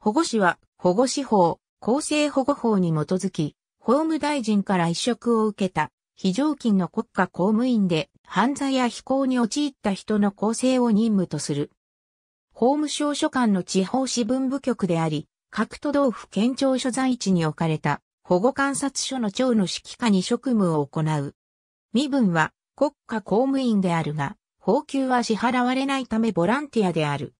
保護司は保護司法、厚生保護法に基づき、法務大臣から移植を受けた、非常勤の国家公務員で、犯罪や非行に陥った人の構成を任務とする。法務省所管の地方支分部局であり、各都道府県庁所在地に置かれた保護観察所の長の指揮下に職務を行う。身分は国家公務員であるが、報給は支払われないためボランティアである。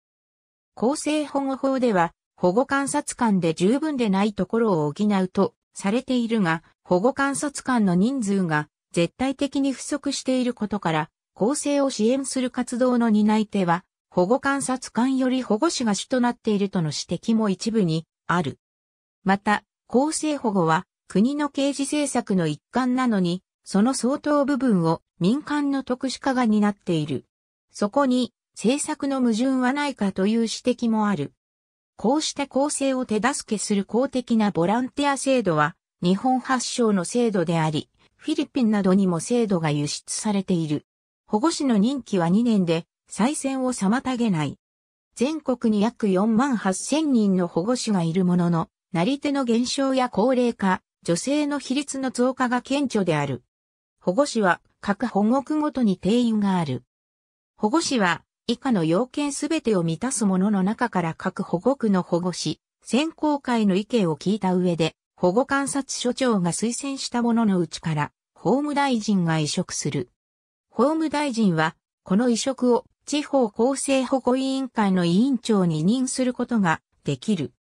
厚生保護法では、保護観察官で十分でないところを補うとされているが、保護観察官の人数が絶対的に不足していることから、構成を支援する活動の担い手は、保護観察官より保護士が主となっているとの指摘も一部にある。また、構成保護は国の刑事政策の一環なのに、その相当部分を民間の特殊化が担っている。そこに政策の矛盾はないかという指摘もある。こうした構成を手助けする公的なボランティア制度は、日本発祥の制度であり、フィリピンなどにも制度が輸出されている。保護士の任期は2年で、再選を妨げない。全国に約4万8000人の保護士がいるものの、なり手の減少や高齢化、女性の比率の増加が顕著である。保護士は各保護区ごとに定員がある。保護士は以下の要件すべてを満たすものの中から各保護区の保護士、選考会の意見を聞いた上で、保護観察所長が推薦したもののうちから、法務大臣が移植する。法務大臣は、この移植を地方厚生保護委員会の委員長に任することができる。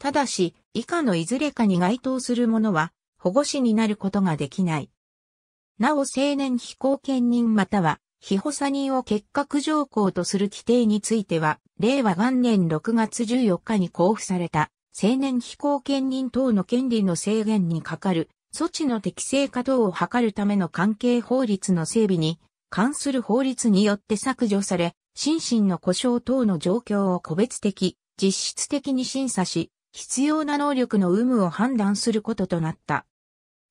ただし、以下のいずれかに該当するものは、保護士になることができない。なお青年非公兼任または被保佐人を結核条項とする規定については、令和元年6月14日に交付された、青年非公権人等の権利の制限にかかる、措置の適正化等を図るための関係法律の整備に、関する法律によって削除され、心身の故障等の状況を個別的、実質的に審査し、必要な能力の有無を判断することとなった。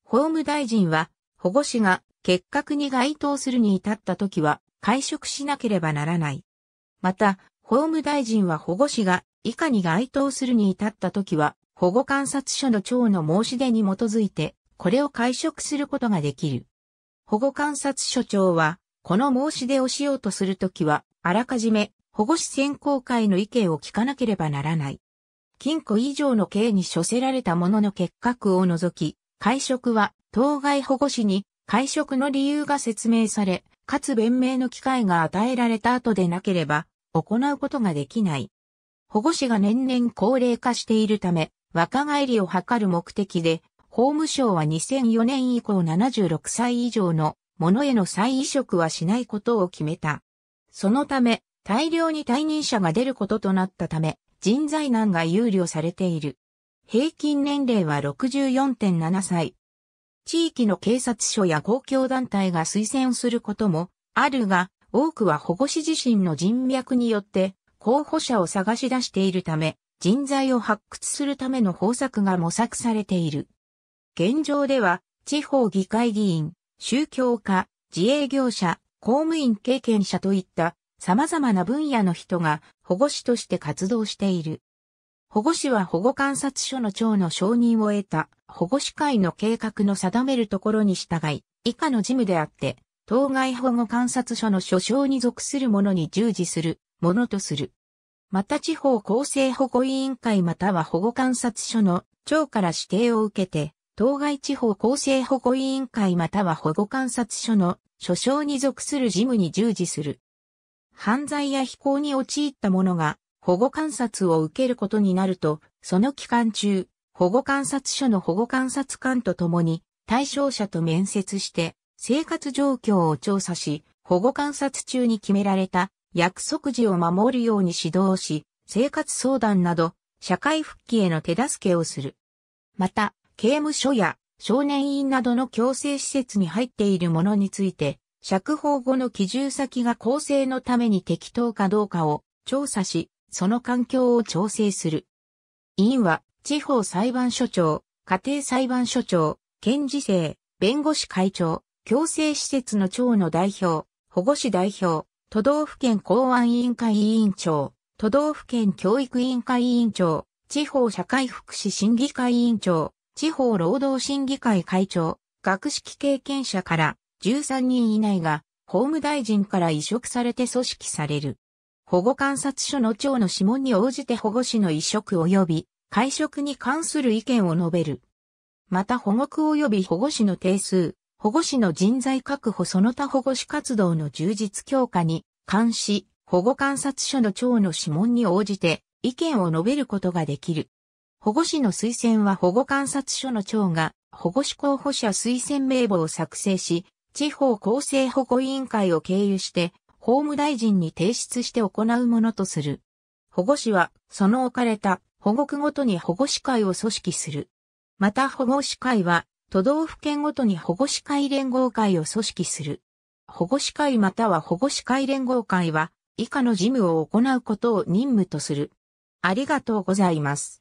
法務大臣は、保護司が結核に該当するに至った時は会食しなければならない。また、法務大臣は保護士が以下に該当するに至った時は保護観察所の長の申し出に基づいてこれを会食することができる。保護観察所長はこの申し出をしようとするときはあらかじめ保護士選考会の意見を聞かなければならない。禁錮以上の刑に処せられた者のの結核を除き、会食は当該保護士に会食の理由が説明され、かつ弁明の機会が与えられた後でなければ、行うことができない。保護士が年々高齢化しているため、若返りを図る目的で、法務省は2004年以降76歳以上のものへの再移植はしないことを決めた。そのため、大量に退任者が出ることとなったため、人材難が憂慮されている。平均年齢は64.7歳。地域の警察署や公共団体が推薦することもあるが、多くは保護士自身の人脈によって候補者を探し出しているため、人材を発掘するための方策が模索されている。現状では、地方議会議員、宗教家、自営業者、公務員経験者といった様々な分野の人が保護士として活動している。保護士は保護観察所の長の承認を得た保護士会の計画の定めるところに従い、以下の事務であって、当該保護観察所の所掌に属する者に従事する、ものとする。また地方厚生保護委員会または保護観察所の長から指定を受けて、当該地方厚生保護委員会または保護観察所の所掌に属する事務に従事する。犯罪や非行に陥った者が保護観察を受けることになると、その期間中、保護観察所の保護観察官と共に対象者と面接して生活状況を調査し、保護観察中に決められた約束時を守るように指導し、生活相談など社会復帰への手助けをする。また、刑務所や少年院などの強制施設に入っているものについて、釈放後の基準先が公正のために適当かどうかを調査し、その環境を調整する。委員は、地方裁判所長、家庭裁判所長、県事生、弁護士会長、強制施設の長の代表、保護士代表、都道府県公安委員会委員長、都道府県教育委員会委員長、地方社会福祉審議会委員長、地方労働審議会会長、学識経験者から13人以内が法務大臣から移植されて組織される。保護観察所の長の諮問に応じて保護士の移植及び会食に関する意見を述べる。また保護区及び保護士の定数、保護士の人材確保その他保護士活動の充実強化に関し、保護観察所の長の諮問に応じて意見を述べることができる。保護士の推薦は保護観察所の長が保護士候補者推薦名簿を作成し、地方厚生保護委員会を経由して法務大臣に提出して行うものとする。保護司は、その置かれた保護区ごとに保護司会を組織する。また保護司会は、都道府県ごとに保護司会連合会を組織する。保護司会または保護司会連合会は、以下の事務を行うことを任務とする。ありがとうございます。